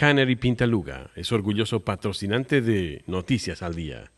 Canary Pintaluga es orgulloso patrocinante de Noticias al Día.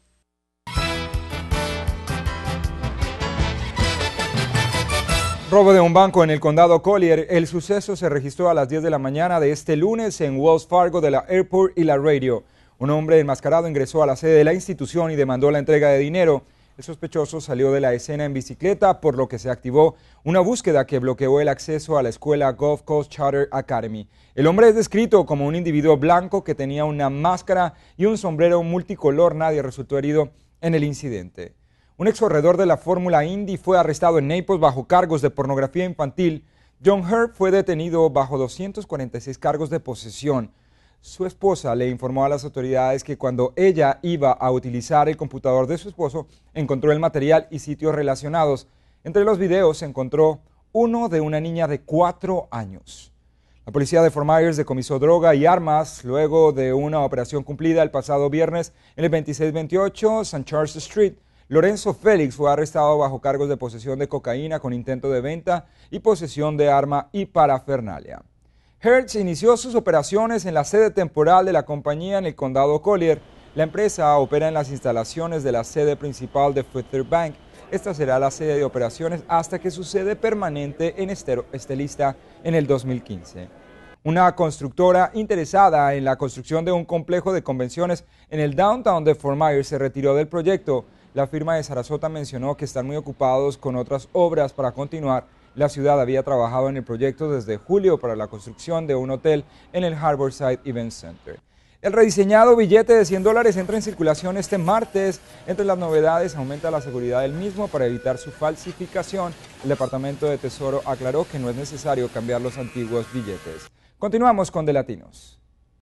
Robo de un banco en el condado Collier. El suceso se registró a las 10 de la mañana de este lunes en Wells Fargo de la Airport y la Radio. Un hombre enmascarado ingresó a la sede de la institución y demandó la entrega de dinero. El sospechoso salió de la escena en bicicleta, por lo que se activó una búsqueda que bloqueó el acceso a la escuela Gulf Coast Charter Academy. El hombre es descrito como un individuo blanco que tenía una máscara y un sombrero multicolor. Nadie resultó herido en el incidente. Un ex corredor de la Fórmula Indy fue arrestado en Naples bajo cargos de pornografía infantil. John Herb fue detenido bajo 246 cargos de posesión. Su esposa le informó a las autoridades que cuando ella iba a utilizar el computador de su esposo, encontró el material y sitios relacionados. Entre los videos se encontró uno de una niña de cuatro años. La policía de Fort Myers decomisó droga y armas luego de una operación cumplida el pasado viernes en el 2628 St. Charles Street. Lorenzo Félix fue arrestado bajo cargos de posesión de cocaína con intento de venta y posesión de arma y parafernalia. Hertz inició sus operaciones en la sede temporal de la compañía en el condado Collier. La empresa opera en las instalaciones de la sede principal de Futter Bank. Esta será la sede de operaciones hasta que su sede permanente en Estero, Estelista en el 2015. Una constructora interesada en la construcción de un complejo de convenciones en el downtown de Fort Myers se retiró del proyecto. La firma de Sarasota mencionó que están muy ocupados con otras obras para continuar la ciudad había trabajado en el proyecto desde julio para la construcción de un hotel en el Harborside Event Center. El rediseñado billete de 100 dólares entra en circulación este martes. Entre las novedades, aumenta la seguridad del mismo para evitar su falsificación. El Departamento de Tesoro aclaró que no es necesario cambiar los antiguos billetes. Continuamos con De Latinos.